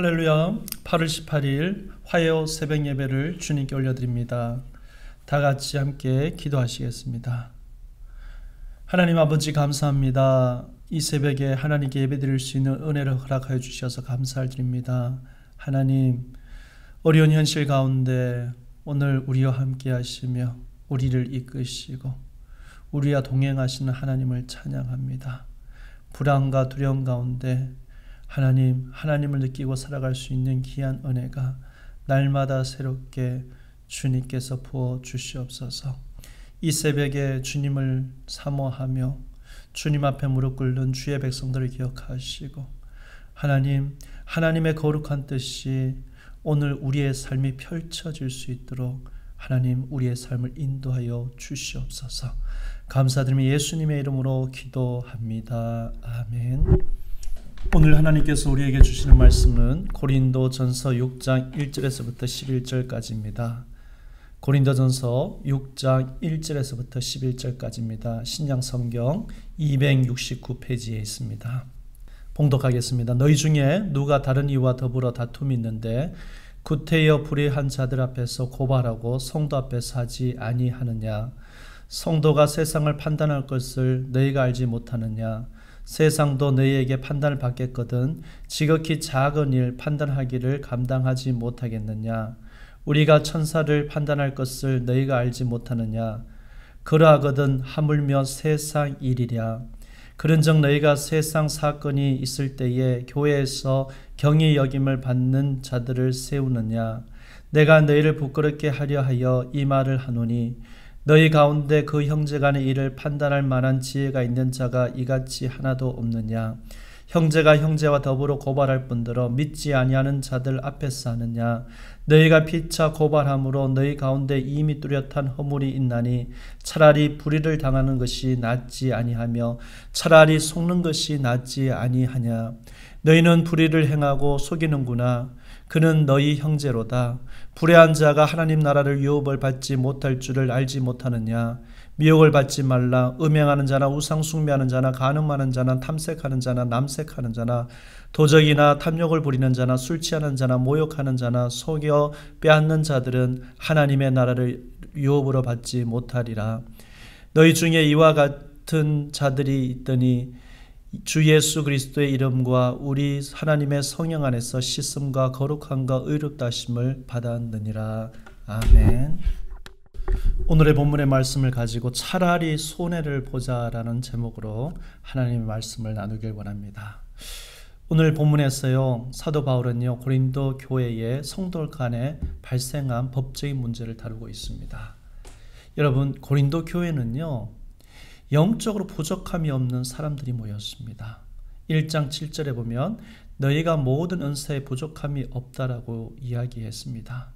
할렐루야 8월 18일 화요 새벽 예배를 주님께 올려드립니다 다 같이 함께 기도하시겠습니다 하나님 아버지 감사합니다 이 새벽에 하나님께 예배드릴 수 있는 은혜를 허락하여 주셔서 감사드립니다 하나님 어려운 현실 가운데 오늘 우리와 함께 하시며 우리를 이끄시고 우리와 동행하시는 하나님을 찬양합니다 불안과 두려움 가운데 하나님, 하나님을 느끼고 살아갈 수 있는 귀한 은혜가 날마다 새롭게 주님께서 부어 주시옵소서. 이 새벽에 주님을 사모하며 주님 앞에 무릎 꿇는 주의 백성들을 기억하시고 하나님, 하나님의 거룩한 뜻이 오늘 우리의 삶이 펼쳐질 수 있도록 하나님 우리의 삶을 인도하여 주시옵소서. 감사드리며 예수님의 이름으로 기도합니다. 아멘. 오늘 하나님께서 우리에게 주시는 말씀은 고린도 전서 6장 1절에서부터 11절까지입니다. 고린도 전서 6장 1절에서부터 11절까지입니다. 신약 성경 269페이지에 있습니다. 봉독하겠습니다. 너희 중에 누가 다른 이와 더불어 다툼이 있는데 구태여 불의한 자들 앞에서 고발하고 성도 앞에서 하지 아니하느냐 성도가 세상을 판단할 것을 너희가 알지 못하느냐 세상도 너희에게 판단을 받겠거든 지극히 작은 일 판단하기를 감당하지 못하겠느냐 우리가 천사를 판단할 것을 너희가 알지 못하느냐 그러하거든 하물며 세상 일이랴 그런즉 너희가 세상 사건이 있을 때에 교회에서 경의 여김을 받는 자들을 세우느냐 내가 너희를 부끄럽게 하려 하여 이 말을 하노니 너희 가운데 그 형제간의 일을 판단할 만한 지혜가 있는 자가 이같이 하나도 없느냐? 형제가 형제와 더불어 고발할 뿐더러 믿지 아니하는 자들 앞에서 하느냐 너희가 피차 고발함으로 너희 가운데 이미 뚜렷한 허물이 있나니 차라리 불의를 당하는 것이 낫지 아니하며 차라리 속는 것이 낫지 아니하냐 너희는 불의를 행하고 속이는구나 그는 너희 형제로다. 불의한 자가 하나님 나라를 유업을 받지 못할 줄을 알지 못하느냐. 미혹을 받지 말라. 음행하는 자나 우상 숭배하는 자나 간음하는 자나 탐색하는 자나 남색하는 자나 도적이나 탐욕을 부리는 자나 술 취하는 자나 모욕하는 자나 속여 빼앗는 자들은 하나님의 나라를 유업으로 받지 못하리라. 너희 중에 이와 같은 자들이 있더니 주 예수 그리스도의 이름과 우리 하나님의 성령 안에서 씻음과 거룩함과 의롭다 심을 받았느니라. 아멘. 오늘의 본문의 말씀을 가지고 차라리 손해를 보자라는 제목으로 하나님의 말씀을 나누길 원합니다. 오늘 본문에서요 사도 바울은요 고린도 교회의 성도 간에 발생한 법적인 문제를 다루고 있습니다. 여러분 고린도 교회는요 영적으로 부족함이 없는 사람들이 모였습니다. 1장 7절에 보면 너희가 모든 은사에 부족함이 없다라고 이야기했습니다.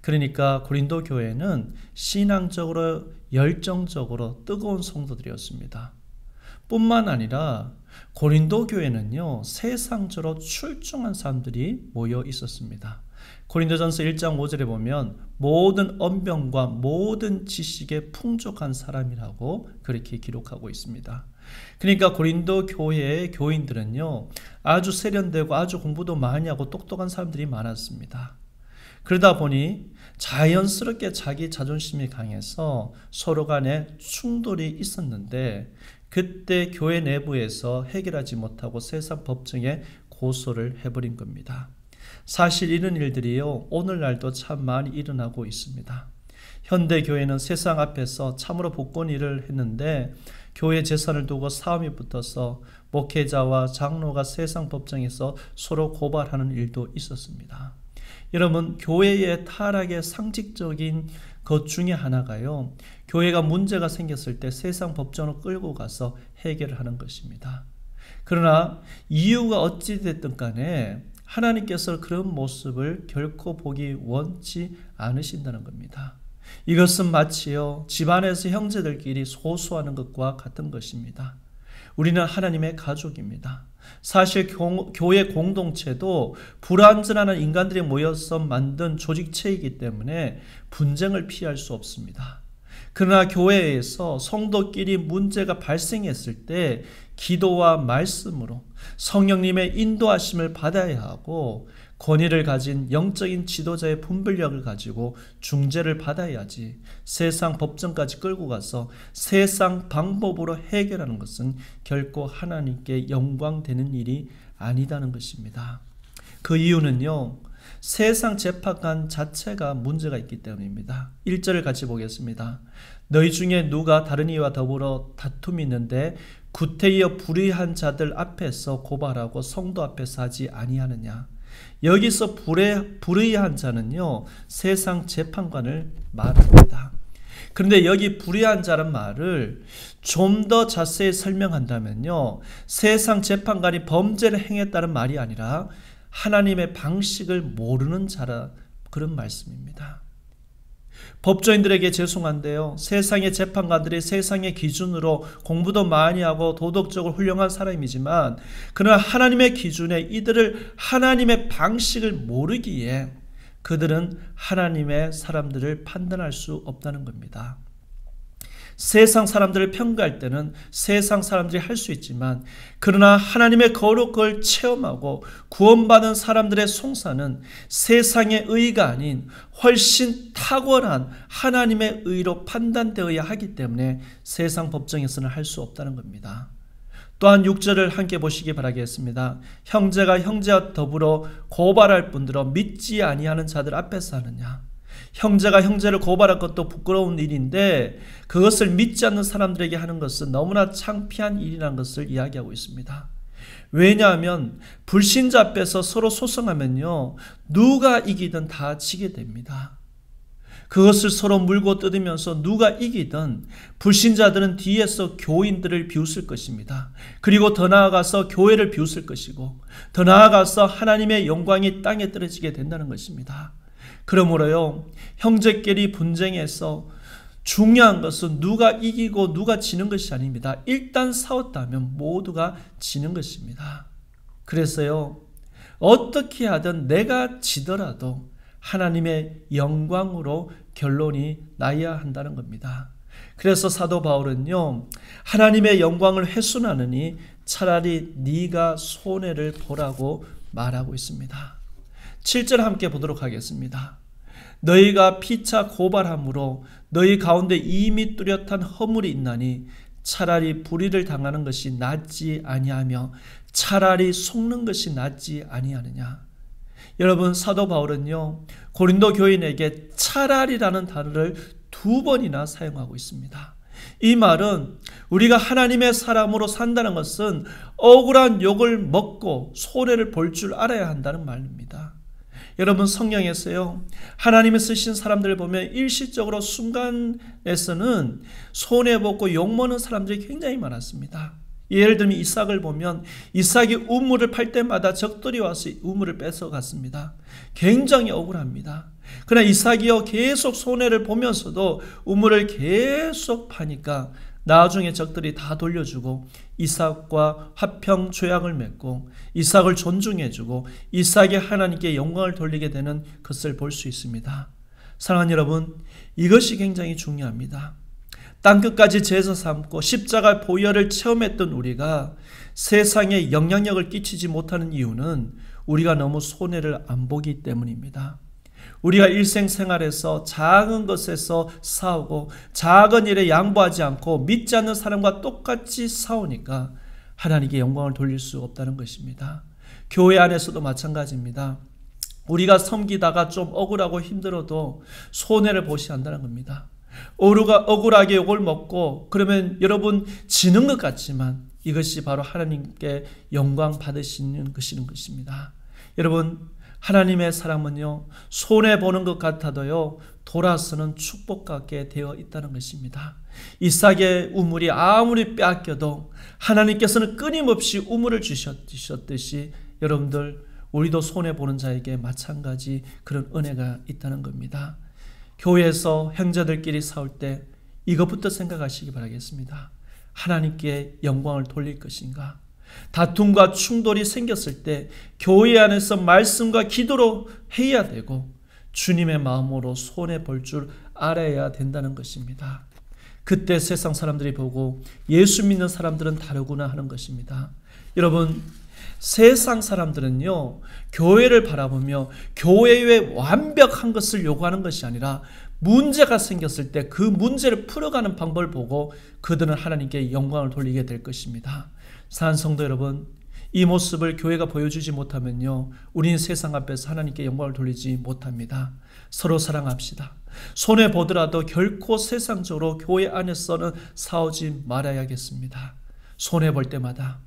그러니까 고린도 교회는 신앙적으로 열정적으로 뜨거운 성도들이었습니다. 뿐만 아니라 고린도 교회는요 세상적으로 출중한 사람들이 모여 있었습니다. 고린도전서 1장 5절에 보면 모든 언변과 모든 지식에 풍족한 사람이라고 그렇게 기록하고 있습니다. 그러니까 고린도 교회의 교인들은요. 아주 세련되고 아주 공부도 많이 하고 똑똑한 사람들이 많았습니다. 그러다 보니 자연스럽게 자기 자존심이 강해서 서로 간에 충돌이 있었는데 그때 교회 내부에서 해결하지 못하고 세상 법정에 고소를 해버린 겁니다. 사실 이런 일들이요, 오늘날도 참 많이 일어나고 있습니다. 현대교회는 세상 앞에서 참으로 복권 일을 했는데, 교회 재산을 두고 싸움이 붙어서 목회자와 장로가 세상 법정에서 서로 고발하는 일도 있었습니다. 여러분, 교회의 타락의 상징적인 것 중에 하나가요, 교회가 문제가 생겼을 때 세상 법정으로 끌고 가서 해결을 하는 것입니다. 그러나 이유가 어찌됐든 간에 하나님께서 그런 모습을 결코 보기 원치 않으신다는 겁니다. 이것은 마치요 집안에서 형제들끼리 소수하는 것과 같은 것입니다. 우리는 하나님의 가족입니다. 사실 교, 회 공동체도 불완전한 인간들이 모여서 만든 조직체이기 때문에 분쟁을 피할 수 없습니다. 그러나 교회에서 성도끼리 문제가 발생했을 때 기도와 말씀으로 성령님의 인도하심을 받아야 하고 권위를 가진 영적인 지도자의 분별력을 가지고 중재를 받아야지 세상 법정까지 끌고 가서 세상 방법으로 해결하는 것은 결코 하나님께 영광되는 일이 아니다는 것입니다. 그 이유는요. 세상 재판관 자체가 문제가 있기 때문입니다. 1절을 같이 보겠습니다. 너희 중에 누가 다른 이와 더불어 다툼이 있는데 구태여 불의한 자들 앞에서 고발하고 성도 앞에서 하지 아니하느냐. 여기서 불의, 불의한 자는요. 세상 재판관을 말합니다. 그런데 여기 불의한 자란 말을 좀 더 자세히 설명한다면요. 세상 재판관이 범죄를 행했다는 말이 아니라 하나님의 방식을 모르는 자라 그런 말씀입니다. 법조인들에게 죄송한데요. 세상의 재판관들이 세상의 기준으로 공부도 많이 하고 도덕적으로 훌륭한 사람이지만 그러나 하나님의 기준에 이들을 하나님의 방식을 모르기에 그들은 하나님의 사람들을 판단할 수 없다는 겁니다. 세상 사람들을 평가할 때는 세상 사람들이 할 수 있지만 그러나 하나님의 거룩을 체험하고 구원받은 사람들의 송사는 세상의 의가 아닌 훨씬 탁월한 하나님의 의로 판단되어야 하기 때문에 세상 법정에서는 할 수 없다는 겁니다. 또한 6절을 함께 보시기 바라겠습니다. 형제가 형제와 더불어 고발할 뿐더러 믿지 아니하는 자들 앞에서 하느냐 형제가 형제를 고발할 것도 부끄러운 일인데 그것을 믿지 않는 사람들에게 하는 것은 너무나 창피한 일이라는 것을 이야기하고 있습니다. 왜냐하면 불신자 앞에서 서로 소송하면요. 누가 이기든 다 지게 됩니다. 그것을 서로 물고 뜯으면서 누가 이기든 불신자들은 뒤에서 교인들을 비웃을 것입니다. 그리고 더 나아가서 교회를 비웃을 것이고 더 나아가서 하나님의 영광이 땅에 떨어지게 된다는 것입니다. 그러므로요, 형제끼리 분쟁해서 중요한 것은 누가 이기고 누가 지는 것이 아닙니다. 일단 싸웠다면 모두가 지는 것입니다. 그래서요, 어떻게 하든 내가 지더라도 하나님의 영광으로 결론이 나야 한다는 겁니다. 그래서 사도 바울은요, 하나님의 영광을 훼손하느니 차라리 네가 손해를 보라고 말하고 있습니다. 7절 함께 보도록 하겠습니다. 너희가 피차 고발함으로 너희 가운데 이미 뚜렷한 허물이 있나니 차라리 불의를 당하는 것이 낫지 아니하며 차라리 속는 것이 낫지 아니하느냐. 여러분 사도 바울은요 고린도 교인에게 차라리라는 단어를 두 번이나 사용하고 있습니다. 이 말은 우리가 하나님의 사람으로 산다는 것은 억울한 욕을 먹고 소래를 볼 줄 알아야 한다는 말입니다. 여러분 성경에서요. 하나님이 쓰신 사람들을 보면 일시적으로 순간에서는 손해보고 욕먹는 사람들이 굉장히 많았습니다. 예를 들면 이삭을 보면 이삭이 우물을 팔 때마다 적들이 와서 우물을 뺏어갔습니다. 굉장히 억울합니다. 그러나 이삭이요 계속 손해를 보면서도 우물을 계속 파니까 나중에 적들이 다 돌려주고 이삭과 화평 조약을 맺고 이삭을 존중해주고 이삭의 하나님께 영광을 돌리게 되는 것을 볼 수 있습니다. 사랑하는 여러분, 이것이 굉장히 중요합니다. 땅 끝까지 제사 삼고 십자가 보혈을 체험했던 우리가 세상에 영향력을 끼치지 못하는 이유는 우리가 너무 손해를 안 보기 때문입니다. 우리가 일생 생활에서 작은 것에서 싸우고 작은 일에 양보하지 않고 믿지 않는 사람과 똑같이 싸우니까 하나님께 영광을 돌릴 수 없다는 것입니다. 교회 안에서도 마찬가지입니다. 우리가 섬기다가 좀 억울하고 힘들어도 손해를 보시 한다는 겁니다. 오르가 억울하게 욕을 먹고 그러면 여러분 지는 것 같지만 이것이 바로 하나님께 영광 받으시는 것이 것입니다. 여러분 하나님의 사람은요, 손해보는 것 같아도요, 돌아서는 축복 갖게 되어 있다는 것입니다. 이삭의 우물이 아무리 빼앗겨도 하나님께서는 끊임없이 우물을 주셨듯이 여러분들 우리도 손해보는 자에게 마찬가지 그런 은혜가 있다는 겁니다. 교회에서 형제들끼리 싸울 때 이것부터 생각하시기 바라겠습니다. 하나님께 영광을 돌릴 것인가? 다툼과 충돌이 생겼을 때 교회 안에서 말씀과 기도로 해야 되고 주님의 마음으로 손해 볼 줄 알아야 된다는 것입니다. 그때 세상 사람들이 보고 예수 믿는 사람들은 다르구나 하는 것입니다. 여러분, 세상 사람들은요, 교회를 바라보며 교회의 완벽한 것을 요구하는 것이 아니라 문제가 생겼을 때 그 문제를 풀어가는 방법을 보고 그들은 하나님께 영광을 돌리게 될 것입니다. 산성도 여러분, 이 모습을 교회가 보여주지 못하면요. 우리는 세상 앞에서 하나님께 영광을 돌리지 못합니다. 서로 사랑합시다. 손해 보더라도 결코 세상적으로 교회 안에서는 싸우지 말아야겠습니다. 손해 볼 때마다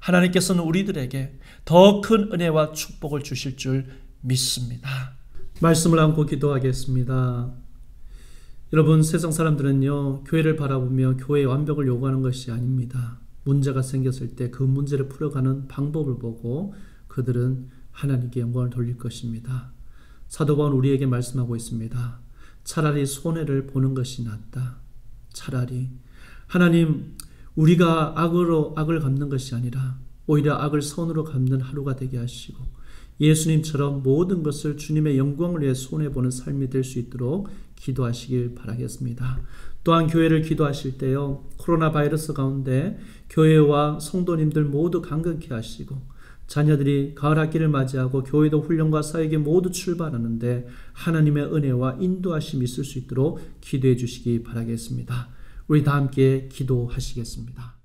하나님께서는 우리들에게 더 큰 은혜와 축복을 주실 줄 믿습니다. 말씀을 안고 기도하겠습니다. 여러분 세상 사람들은요 교회를 바라보며 교회의 완벽을 요구하는 것이 아닙니다. 문제가 생겼을 때 그 문제를 풀어가는 방법을 보고 그들은 하나님께 영광을 돌릴 것입니다. 사도 바울 우리에게 말씀하고 있습니다. 차라리 손해를 보는 것이 낫다. 차라리 하나님 우리가 악으로 악을 갚는 것이 아니라 오히려 악을 선으로 갚는 하루가 되게 하시고 예수님처럼 모든 것을 주님의 영광을 위해 손해 보는 삶이 될 수 있도록 기도하시길 바라겠습니다. 또한 교회를 기도하실 때요. 코로나 바이러스 가운데 교회와 성도님들 모두 강건케 하시고 자녀들이 가을 학기를 맞이하고 교회도 훈련과 사역에 모두 출발하는데 하나님의 은혜와 인도하심이 있을 수 있도록 기도해 주시기 바라겠습니다. 우리 다 함께 기도하시겠습니다.